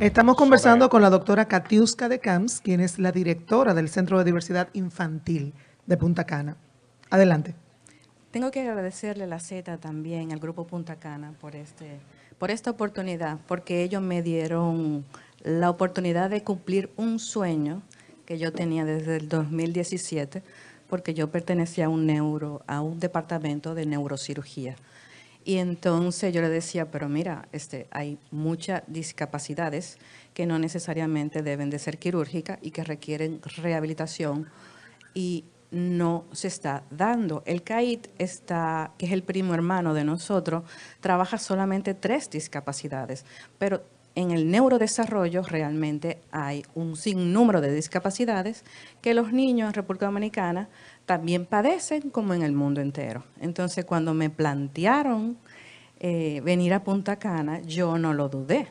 Estamos conversando con la doctora Katiuska de Camps, quien es la directora del Centro de Diversidad Infantil de Punta Cana. Adelante. Tengo que agradecerle a la Z también, al Grupo Punta Cana, por, este, por esta oportunidad, porque ellos me dieron la oportunidad de cumplir un sueño que yo tenía desde el 2017, porque yo pertenecía a un neuro, a un departamento de neurocirugía. Y entonces yo le decía, pero mira, este, hay muchas discapacidades que no necesariamente deben de ser quirúrgicas y que requieren rehabilitación y no se está dando. El CAIT, está, que es el primo hermano de nosotros, trabaja solamente tres discapacidades, pero en el neurodesarrollo realmente hay un sinnúmero de discapacidades que los niños en República Dominicana también padecen como en el mundo entero. Entonces, cuando me plantearon eh, venir a Punta Cana, yo no lo dudé,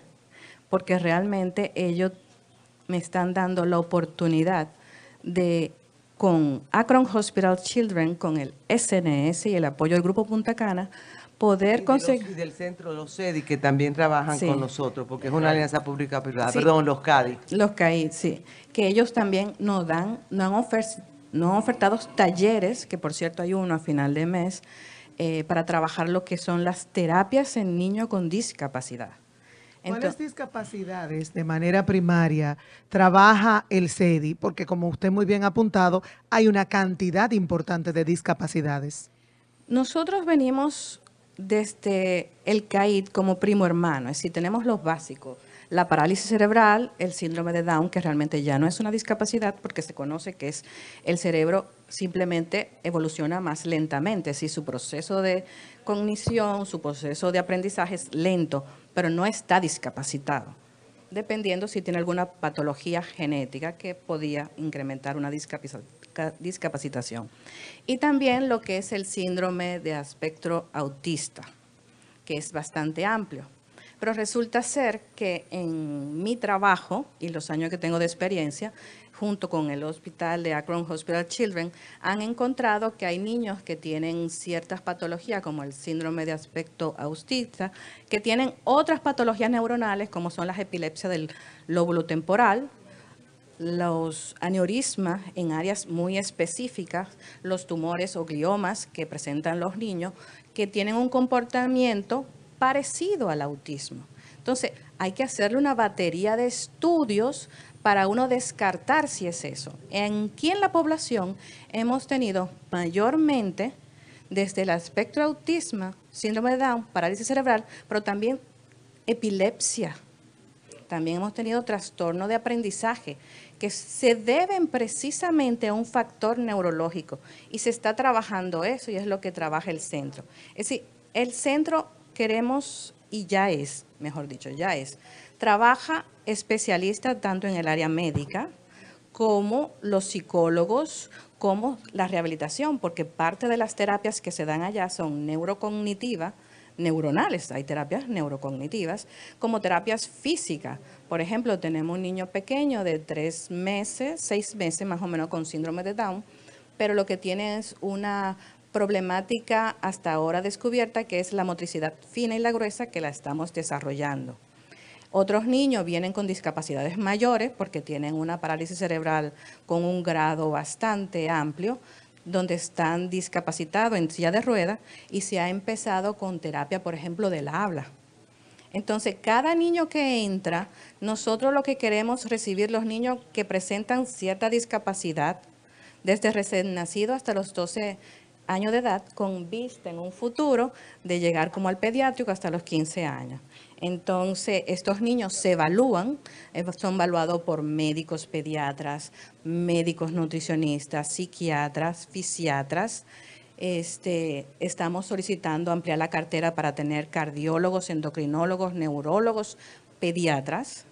porque realmente ellos me están dando la oportunidad de, con Akron Hospital Children, con el SNS y el apoyo del Grupo Punta Cana, poder conseguir... Y del centro, los CEDI, que también trabajan con nosotros, porque es una alianza pública-privada, perdón, los CADI. Los CADI, sí, que ellos también nos dan, nos han, ofertado, han ofertado talleres, que por cierto hay uno a final de mes, eh, para trabajar lo que son las terapias en niños con discapacidad. ¿Cuáles discapacidades de manera primaria trabaja el CEDI? Porque como usted muy bien ha apuntado, hay una cantidad importante de discapacidades. Nosotros venimos desde el CAID como primo hermano. Es si tenemos los básicos, la parálisis cerebral, el síndrome de Down, que realmente ya no es una discapacidad porque se conoce que es el cerebro simplemente evoluciona más lentamente. Si su proceso de cognición, su proceso de aprendizaje es lento, pero no está discapacitado, dependiendo si tiene alguna patología genética que podía incrementar una discapacidad discapacitación. Y también lo que es el síndrome de espectro autista, que es bastante amplio. Pero resulta ser que en mi trabajo y los años que tengo de experiencia, junto con el hospital de Akron Hospital Children, han encontrado que hay niños que tienen ciertas patologías, como el síndrome de aspecto autista, que tienen otras patologías neuronales, como son las epilepsias del lóbulo temporal, los aneurismas en áreas muy específicas, los tumores o gliomas que presentan los niños, que tienen un comportamiento parecido al autismo. Entonces, hay que hacerle una batería de estudios para uno descartar si es eso. En quién la población hemos tenido mayormente desde el espectro autismo, síndrome de Down, parálisis cerebral, pero también epilepsia también hemos tenido trastorno de aprendizaje que se deben precisamente a un factor neurológico y se está trabajando eso y es lo que trabaja el centro. Es decir, el centro queremos y ya es, mejor dicho, ya es, trabaja especialistas tanto en el área médica como los psicólogos, como la rehabilitación, porque parte de las terapias que se dan allá son neurocognitivas, neuronales, hay terapias neurocognitivas, como terapias físicas. Por ejemplo, tenemos un niño pequeño de tres meses, seis meses más o menos con síndrome de Down, pero lo que tiene es una problemática hasta ahora descubierta, que es la motricidad fina y la gruesa que la estamos desarrollando. Otros niños vienen con discapacidades mayores porque tienen una parálisis cerebral con un grado bastante amplio, donde están discapacitados en silla de ruedas y se ha empezado con terapia, por ejemplo, del habla. Entonces, cada niño que entra, nosotros lo que queremos recibir los niños que presentan cierta discapacidad, desde recién nacido hasta los 12 Año de edad con vista en un futuro de llegar como al pediátrico hasta los 15 años. Entonces, estos niños se evalúan, eh, son evaluados por médicos pediatras, médicos nutricionistas, psiquiatras, fisiatras. Este, estamos solicitando ampliar la cartera para tener cardiólogos, endocrinólogos, neurólogos, pediatras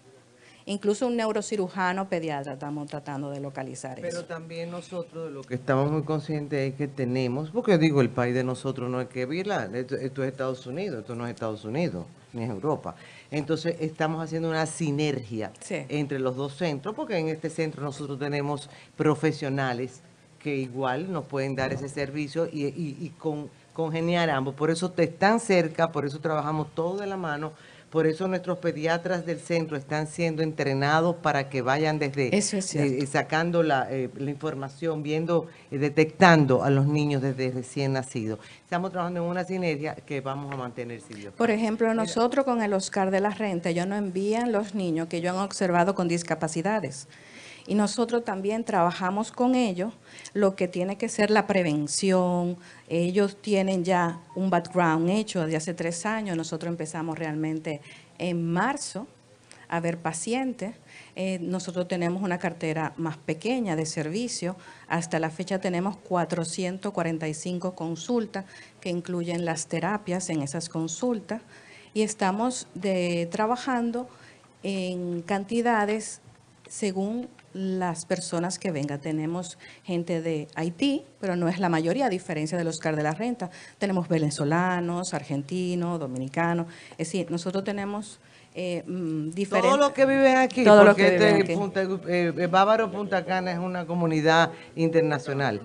Incluso un neurocirujano pediatra estamos tratando de localizar Pero eso. Pero también nosotros lo que estamos muy conscientes es que tenemos, porque digo, el país de nosotros no es que Virla, esto, es Estados Unidos, esto no es Estados Unidos ni es Europa. Entonces estamos haciendo una sinergia entre los dos centros, porque en este centro nosotros tenemos profesionales que igual nos pueden dar ese servicio y, con, congeniar ambos. Por eso te están cerca, por eso trabajamos todos de la mano por eso nuestros pediatras del centro están siendo entrenados para que vayan desde eh, sacando eh, la, información, viendo, eh, detectando a los niños desde recién nacidos. Estamos trabajando en una sinergia que vamos a mantener, Por ejemplo, nosotros con el Oscar de la Renta, ellos nos envían los niños que ellos han observado con discapacidades y nosotros también trabajamos con ellos lo que tiene que ser la prevención. Ellos tienen ya un background hecho de hace tres años. Nosotros empezamos realmente en marzo a ver pacientes. Eh, nosotros tenemos una cartera más pequeña de servicio. Hasta la fecha tenemos 445 consultas que incluyen las terapias en esas consultas y estamos trabajando en cantidades según las personas que vengan. Tenemos gente de Haití, pero no es la mayoría, a diferencia los CAR de la Renta. Tenemos venezolanos, argentinos, dominicanos. Es decir, nosotros tenemos... Eh, mm, diferentes... Todos lo que viven aquí, Todo porque que viven este Punta, eh, eh, Bávaro Punta Cana es una comunidad internacional.